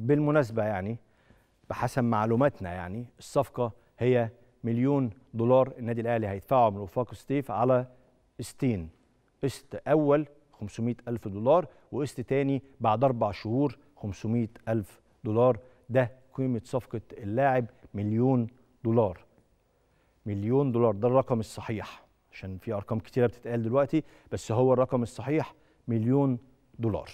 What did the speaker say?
بالمناسبة يعني بحسب معلوماتنا يعني الصفقة هي مليون دولار النادي الأهلي هيدفعه من وفاق ستيف على قسطين قسط أول 500 ألف دولار وقسط تاني بعد أربع شهور 500 ألف دولار ده قيمة صفقة اللاعب مليون دولار مليون دولار ده الرقم الصحيح عشان في أرقام كتيرة بتتقال دلوقتي بس هو الرقم الصحيح مليون دولار